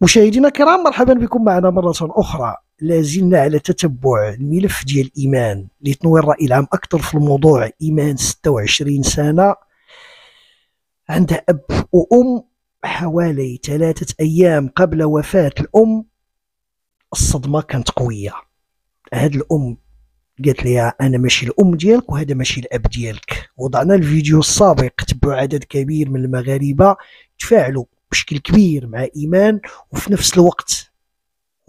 مشاهدينا الكرام مرحبا بكم معنا مرة أخرى لازلنا على تتبع الملف ديال إيمان لتنوير الرأي العام أكثر في الموضوع إيمان 26 سنة عندها أب وأم حوالي ثلاثة أيام قبل وفاة الأم الصدمة كانت قوية هاد الأم قالت لي انا ماشي الام ديالك وهذا ماشي الاب ديالك وضعنا الفيديو السابق تبعوا عدد كبير من المغاربه تفاعلوا مشكل كبير مع ايمان وفي نفس الوقت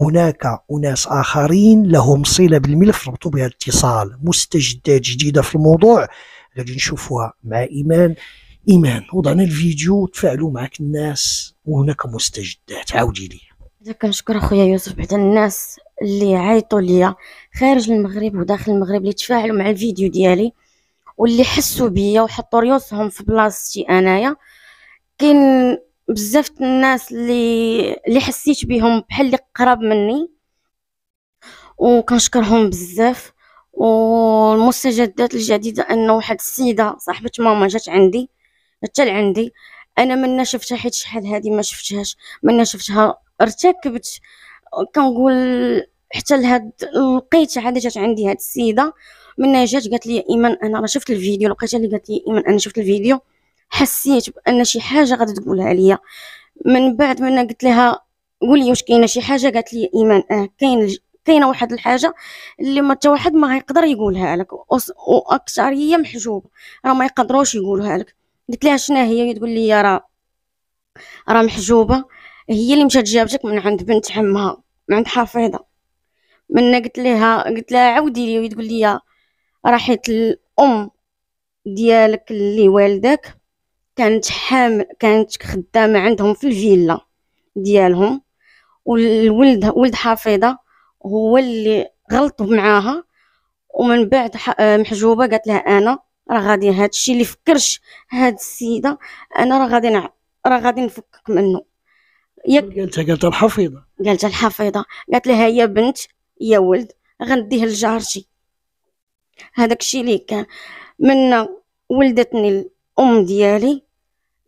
هناك أناس آخرين لهم صلة بالملف ربطوا بها اتصال مستجدات جديدة في الموضوع غادي نشوفوها مع إيمان إيمان وضعنا الفيديو تفاعلوا معك الناس وهناك مستجدات عاودي لي إذا كنشكر أخويا يوسف بعد الناس اللي عيطوا ليا خارج المغرب وداخل المغرب اللي تفاعلوا مع الفيديو ديالي واللي حسوا بيا وحطوا ريوسهم في بلاصتي انايا كاين بزاف الناس اللي اللي حسيت بهم بحال اللي قراب مني وكنشكرهم بزاف والمستجدات الجديده انه واحد السيده صاحبه ماما جات عندي حتى عندي انا منا شفتها حيت شحال هذه ما شفتهاش منا شفتها ارتكبت كنقول حتى لهاد لقيت عاد جات عندي هاد السيده منا جات قالت لي ايمان انا راه شفت الفيديو لقيتها اللي قالت لي ايمان انا شفت الفيديو حسيت بان شي حاجه غادي تقولها ليا من بعد ما قلت لها قولي واش كاينه شي حاجه قالت لي ايمان اه كاين كاينه واحد الحاجه اللي ما حتى واحد ما غيقدر يقولها لك واكثر هي محجوبه راه ما يقدروش يقولوها لك قلت لها شنو هي تقول لي راه راه محجوبه هي اللي مشات جابتك من عند بنت عمها من عند حفيظه من قلت لها قلت لها عاودي لي وتقول لي راه حيت الام ديالك اللي والدك كانت حامل كانت خدامه عندهم في الفيلا ديالهم والولد ولد حفيظه هو اللي غلط معاها ومن بعد محجوبه قالت لها انا راه غادي هادشي اللي فكرش هاد السيده انا راه غادي راه غادي نفكك منه ياك قالتها قالتها الحفيظه قالتها الحفيظه قالت لها يا بنت يا ولد غنديه لجارتي هذاك الشيء اللي كان من ولدتني الام ديالي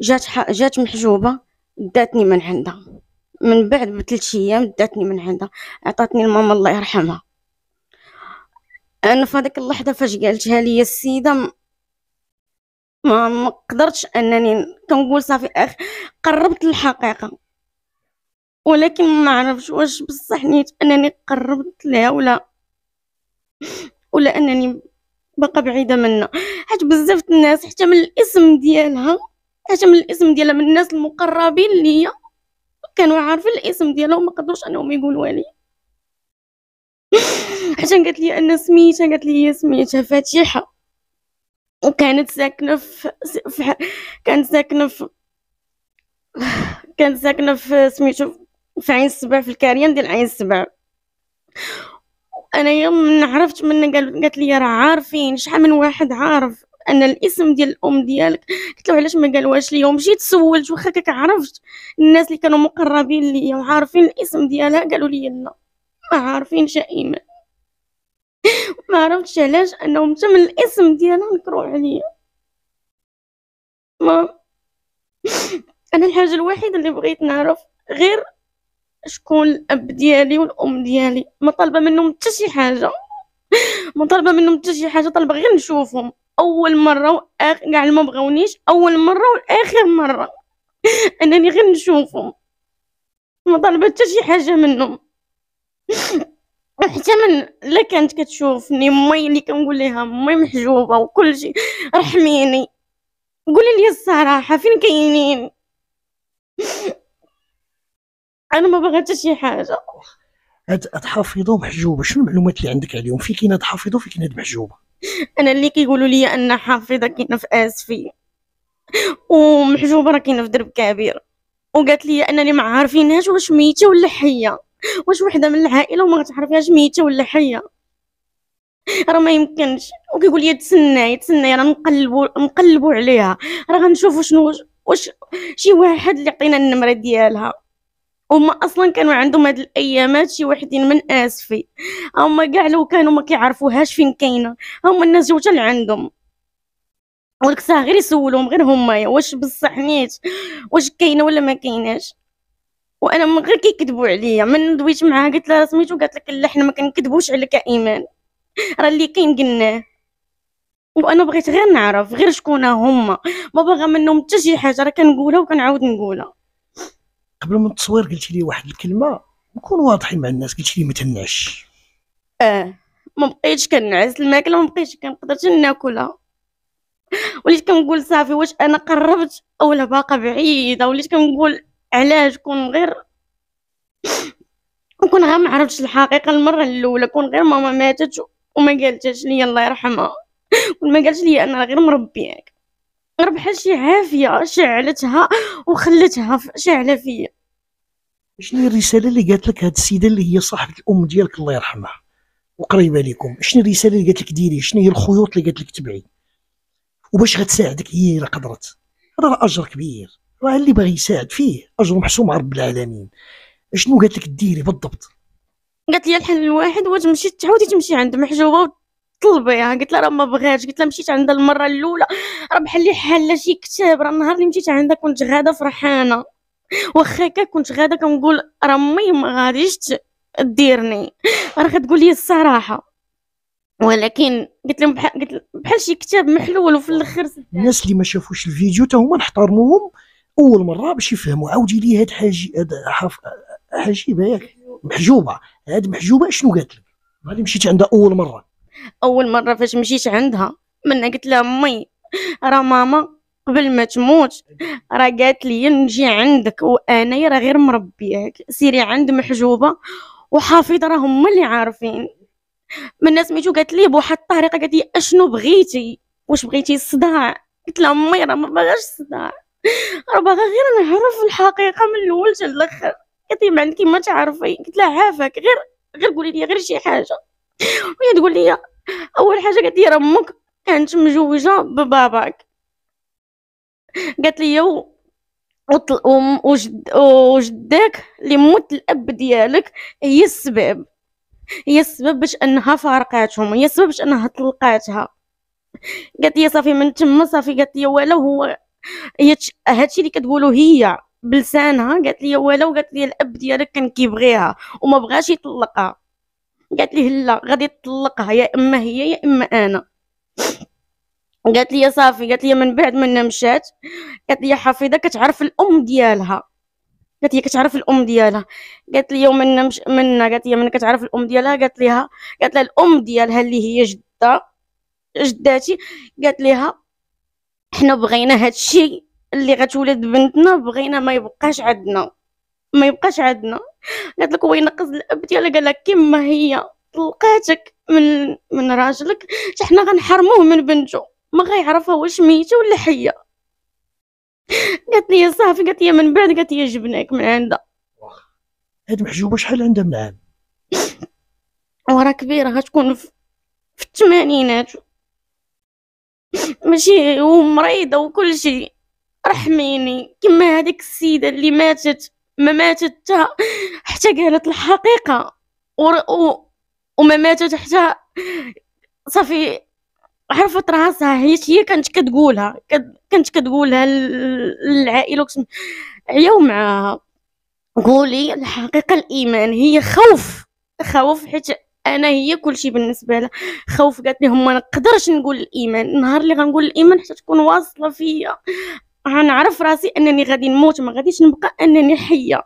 جات ح... جات محجوبه داتني من عندها من بعد بثلاث ايام داتني من عندها عطاتني الماما الله يرحمها انا في هذيك اللحظه فاش قالتها لي السيده ما ما قدرتش انني كنقول صافي اخ قربت للحقيقه ولكن ما عرفتش واش بصح نيت انني قربت لها ولا ولا انني باقا بعيده منها حيت بزاف الناس حتى من الاسم ديالها من الاسم ديالها من الناس المقربين ليا كانوا عارفين الاسم ديالها وما قدروش انهم يقولوا لي حتى قالت لي انا سميتها قالت لي سميتها فاتحه وكانت ساكنه في, في... كانت ساكنه في كانت ساكنه في سميتو في عين السبع في الكاريان ديال عين السبع انا يوم من عرفت من قالت لي راه عارفين شحال من واحد عارف ان الاسم ديال الام ديالك قلت له علاش ما قالوهاش ليا ومشيت سولت واخا كاك عرفت الناس اللي كانوا مقربين ليا وعارفين الاسم ديالها قالوا لي لا ما عارفين شائمة ما عرفتش علاش انهم تم الاسم ديالها نكرو عليا ما انا الحاجه الوحيده اللي بغيت نعرف غير شكون الاب ديالي والام ديالي ما طالبه منهم حتى شي حاجه ما طالبه منهم حتى شي حاجه طالبه غير نشوفهم اول مره واخ كاع ما بغاونيش اول مره واخر مره انني غير نشوفهم ما طلبت حتى شي حاجه منهم حتى من لا كانت كتشوفني مي اللي كنقول لها مي محجوبه وكل شيء رحميني قولي لي الصراحه فين كاينين انا ما بغيت شي حاجه هاد حافظه محجوبه شنو المعلومات اللي عندك عليهم في كاين هاد حافظه وفي كاين هاد محجوبه انا اللي كيقولوا لي ان حافظه كاينه في اسفي ومحجوبه راه كاينه في درب كبير وقالت لي انني ما عارفينهاش واش ميته ولا حيه واش وحده من العائله وما تعرفيهاش ميته ولا حيه راه ما يمكنش وكيقول لي تسناي تسناي راه نقلبوا نقلبوا عليها راه غنشوفوا شنو واش شي واحد اللي عطينا النمره ديالها هما اصلا كانوا عندهم هاد الايامات شي وحدين من اسفي هما كاع لو كانوا ما كيعرفوهاش فين كاينه هما الناس جوج عندهم ساعه غير يسولهم غير هما واش بصح نيت واش كاينه ولا ما كايناش وانا من غير كيكذبوا عليا من دويت معاها قلت لها سميتو قالت لك لا حنا ما كنكذبوش عليك ايمان راه اللي كاين قلناه وانا بغيت غير نعرف غير شكون هما ما باغا منهم حتى شي حاجه راه كنقولها وكنعاود نقولها قبل من التصوير قلت لي واحد الكلمه نكون واضحين مع الناس قلت لي ما تنعش اه ما بقيتش كنعس الماكله ما بقيتش كنقدرش ناكلها وليت كنقول صافي واش انا قربت اولا باقا بعيده وليت كنقول علاش كون غير كون غير ما عرفتش الحقيقه المره الاولى كون غير ماما ماتت وما قالتش لي الله يرحمها وما قالتش لي انا غير مربياك بحال شي عافيه شعلتها وخلتها شعلة فيا شنو الرساله اللي قالت لك هاد السيده اللي هي صاحبه الام ديالك الله يرحمها وقريبه ليكم شنو الرساله اللي قالت لك ديري شنو هي الخيوط اللي قالت لك تبعي وباش غتساعدك هي الا قدرت راه اجر كبير راه اللي باغي يساعد فيه اجر محسوم على رب العالمين شنو قالت لك ديري بالضبط قالت لي الحل الواحد هو تمشي تعاودي تمشي عند محجوبه طلبيها يعني قلت لها راه ما بغاتش قلت لها مشيت عند المره الاولى راه بحال اللي حاله شي كتاب راه النهار اللي مشيت عندها كنت غاده فرحانه واخا هكا كنت غاده كنقول راه امي ما غاديش ديرني راه تقول لي الصراحه ولكن قلت لهم بحال قلت بحال شي كتاب محلول وفي الاخر الناس اللي ما شافوش الفيديو حتى هما نحترموهم اول مره باش يفهموا عاودي لي هاد حاجي هاد حف... حاجيبه ياك محجوبه هاد محجوبه شنو قالت لك هذه مشيت عندها اول مره اول مره فاش مشيت عندها منها قلت لها امي راه ماما قبل ما تموت راه قالت لي نجي عندك وانا راه غير مربياك سيري عند محجوبه وحافظ راه هما اللي عارفين من سميتو قالت لي بواحد الطريقه قالت لي اشنو بغيتي واش بغيتي الصداع قلت لها امي راه ما بغاش الصداع راه باغا غير نعرف الحقيقه من الاول حتى الاخر قالت لي ما عندك ما تعرفي قلت لها عافاك غير غير قولي لي غير شي حاجه وهي تقول لي اول حاجه قالت لي راه امك كانت مجوجه بباباك قالت لي وجد وجدك اللي موت الاب ديالك هي السبب هي السبب باش انها فارقاتهم هي السبب باش انها طلقاتها قالت لي صافي من تما صافي قالت لي ولا هو هادشي اللي كتقولو هي بلسانها قالت لي ولا قالت لي الاب ديالك كان كيبغيها وما بغاش يطلقها قالت لي لا غادي تطلقها يا اما هي يا اما انا قالت لي صافي قالت لي من بعد ما مشات قالت لي حفيده كتعرف الام ديالها قالت لي كتعرف الام ديالها قالت لي من مش منا قالت لي من كتعرف الام ديالها قالت ليها قالت لها الام ديالها اللي هي جده جداتي قالت ليها حنا بغينا هادشي اللي غتولد بنتنا بغينا ما يبقاش عندنا ما يبقاش عندنا قالت لك وينقز الاب ديالها قال لك كما هي طلقاتك من من راجلك حتى حنا غنحرموه من بنته ما غيعرفها واش ميته ولا حيه قالت لي صافي قالت لي من بعد قالت لي جبناك من عندها هاد محجوبه شحال عندها من عام ورا كبيره غتكون في الثمانينات ماشي ومريضه وكل شيء رحميني كما هذيك السيده اللي ماتت ما ماتت حتى قالت الحقيقة و... و... وما ماتت حتى صافي عرفت راسها هي هي كانت كتقولها كانت كتقولها للعائله وكسم عياو معاها قولي الحقيقه الايمان هي خوف خوف حيت انا هي كلشي بالنسبه لها خوف قالت لهم ما نقدرش نقول الايمان النهار اللي غنقول الايمان حتى تكون واصله فيا غنعرف راسي انني غادي نموت ما غاديش نبقى انني حيه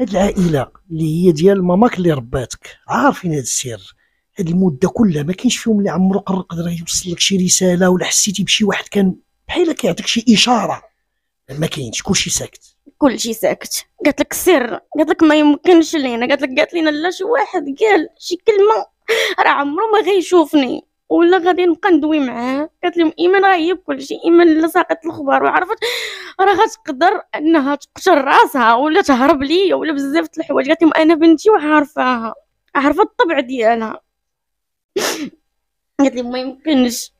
هاد العائله اللي هي ديال ماماك اللي رباتك عارفين هاد السر هاد المده كلها ما كاينش فيهم اللي عمرو قرر قدر يوصل لك شي رساله ولا حسيتي بشي واحد كان بحال كيعطيك شي اشاره ما كاينش كلشي ساكت كلشي ساكت قالت لك السر قالت لك ما يمكنش لينا قالت لك قالت لينا لا شي واحد قال شي كلمه راه عمرو ما غيشوفني ولا غادي نبقى ندوي معاه قالت لهم ايمان راه هي بكلشي ايمان لا ساقت الخبر وعرفت راه غتقدر انها تقتل راسها ولا تهرب ليا ولا بزاف د الحوايج قالت لهم انا بنتي وعارفاها عرفت الطبع ديالها قالت لهم ما يمكنش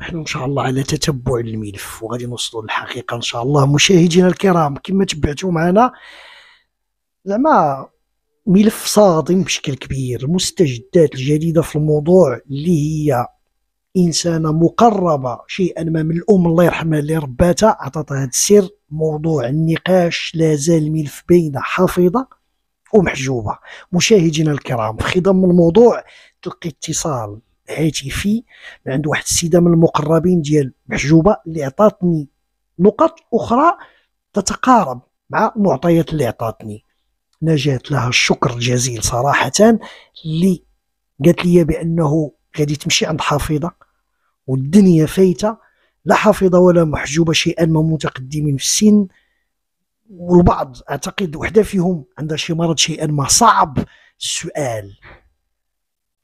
نحن ان شاء الله على تتبع الملف وغادي نوصلوا للحقيقه ان شاء الله مشاهدينا الكرام كما تبعتوا معنا زعما ملف صادم بشكل كبير المستجدات الجديدة في الموضوع اللي هي إنسانة مقربة شيئا ما من الأم الله يرحمها اللي رباتها عطاتها هذا السر موضوع النقاش لازال الملف بين حافظة ومحجوبة مشاهدينا الكرام في خضم الموضوع تلقي اتصال هاتفي من عند واحد السيدة من المقربين ديال محجوبة اللي عطاتني نقط أخرى تتقارب مع المعطيات اللي عطاتني نجات لها الشكر الجزيل صراحة اللي قالت لي بأنه غادي تمشي عند حافظة والدنيا فايتة لا حافظة ولا محجوبة شيئا ما متقدمين في السن والبعض أعتقد وحدة فيهم عندها شي مرض شيئا ما صعب السؤال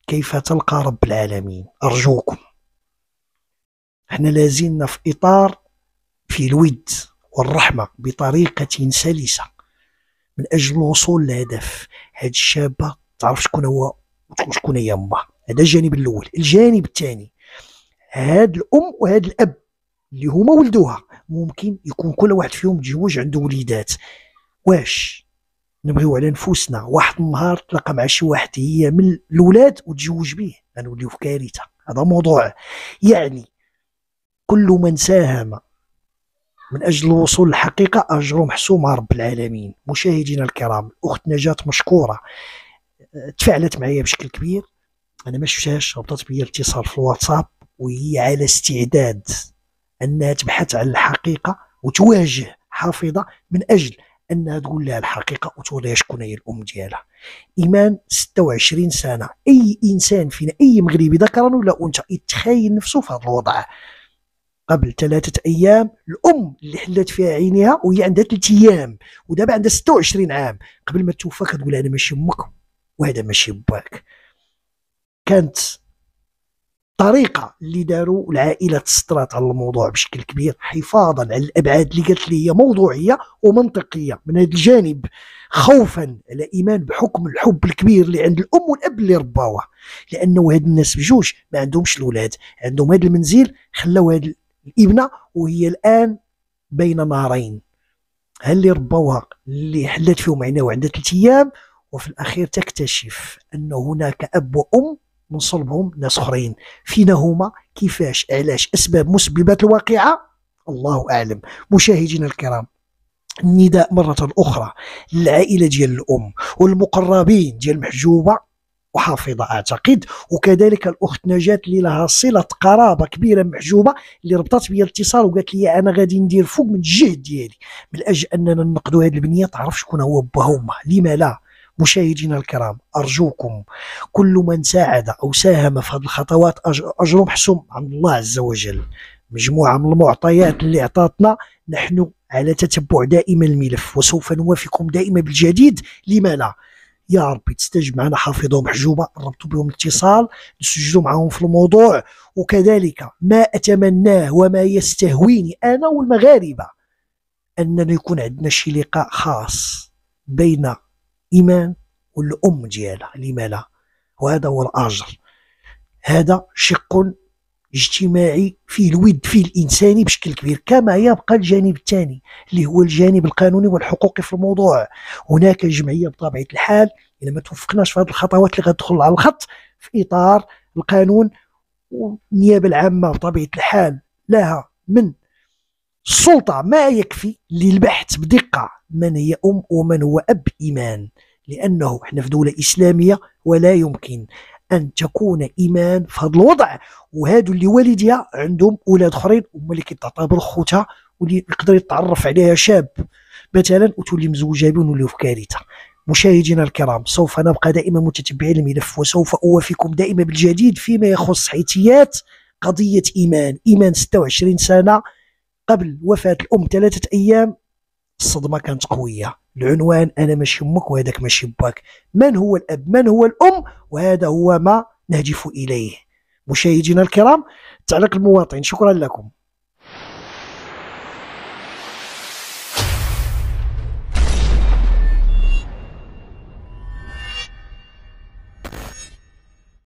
كيف تلقى رب العالمين أرجوكم احنا لازلنا في إطار في الود والرحمة بطريقة سلسة من اجل الوصول لهدف هاد الشابه تعرف شكون هو شكون هي امها هذا الجانب الاول الجانب الثاني هاد الام وهاد الاب اللي هما ولدوها ممكن يكون كل واحد فيهم تزوج عنده وليدات واش نبغيو على نفوسنا واحد النهار تلاقى مع شي واحد هي من الاولاد وتزوج به غنوليو في كارثه هذا موضوع يعني كل من ساهم من اجل الوصول للحقيقه اجر محسوم رب العالمين مشاهدينا الكرام الاخت نجاه مشكوره أه، تفاعلت معي بشكل كبير انا ما شفتهاش ربطت بيا اتصال في الواتساب وهي على استعداد انها تبحث عن الحقيقه وتواجه حافظه من اجل انها تقول لها الحقيقه وتقول لها شكون هي الام ديالها ايمان 26 سنه اي انسان فينا اي مغربي ذكرا ولا انثى يتخيل نفسه في هذا الوضع قبل ثلاثة أيام الأم اللي حلات فيها عينيها وهي عندها ثلاثة أيام ودابا عندها 26 عام قبل ما توفى كتقول أنا ماشي أمك وهذا ماشي باك كانت الطريقه اللي داروا العائله تسطرات على الموضوع بشكل كبير حفاظا على الابعاد اللي قالت لي هي موضوعيه ومنطقيه من هذا الجانب خوفا على ايمان بحكم الحب الكبير اللي عند الام والاب اللي رباوه لانه هاد الناس بجوج ما عندهمش الاولاد عندهم هذا المنزل خلاو هاد الابنه وهي الان بين نارين هل اللي ربوها اللي حلت فيهم عينها وعندها ثلاث ايام وفي الاخير تكتشف ان هناك اب وام من صلبهم ناس اخرين فينا هما كيفاش علاش اسباب مسببات الواقعه الله اعلم مشاهدينا الكرام النداء مرة أخرى للعائلة ديال الأم والمقربين ديال المحجوبة وحافظة أعتقد وكذلك الأخت نجاة اللي لها صلة قرابة كبيرة محجوبة اللي ربطت بيا الاتصال وقالت لي أنا غادي ندير فوق من الجهد ديالي من أجل أننا ننقذوا هذه البنية تعرف شكون هو باها وأمها لما لا مشاهدينا الكرام أرجوكم كل من ساعد أو ساهم في هذه الخطوات أجر محسوم عند الله عز وجل مجموعة من المعطيات اللي أعطتنا نحن على تتبع دائما الملف وسوف نوافقكم دائما بالجديد لما لا يا ربي تستجب معنا حافظه محجوبه ربطوا بهم الاتصال نسجلوا معاهم في الموضوع وكذلك ما اتمناه وما يستهويني انا والمغاربه اننا يكون عندنا شي لقاء خاص بين ايمان والام ديالها لما لا وهذا هو الاجر هذا شق اجتماعي فيه الود فيه الانساني بشكل كبير كما يبقى الجانب الثاني اللي هو الجانب القانوني والحقوقي في الموضوع هناك الجمعيه بطبيعه الحال اذا ما توفقناش في هذه الخطوات اللي غتدخل على الخط في اطار القانون والنيابه العامه بطبيعه الحال لها من السلطه ما يكفي للبحث بدقه من هي ام ومن هو اب ايمان لانه احنا في دوله اسلاميه ولا يمكن ان تكون ايمان في هذا الوضع وهادو اللي والديها عندهم اولاد اخرين هما اللي كيتعتبروا خوتها واللي يقدر يتعرف عليها شاب مثلا وتولي مزوجه به ونوليو في كارثه مشاهدينا الكرام سوف نبقى دائما متتبعين الملف وسوف اوافيكم دائما بالجديد فيما يخص حيثيات قضيه ايمان ايمان 26 سنه قبل وفاه الام ثلاثه ايام الصدمه كانت قويه العنوان أنا ماشي أمك وهذاك ماشي باك من هو الأب من هو الأم وهذا هو ما نهدف إليه مشاهدينا الكرام تعليق المواطن شكرا لكم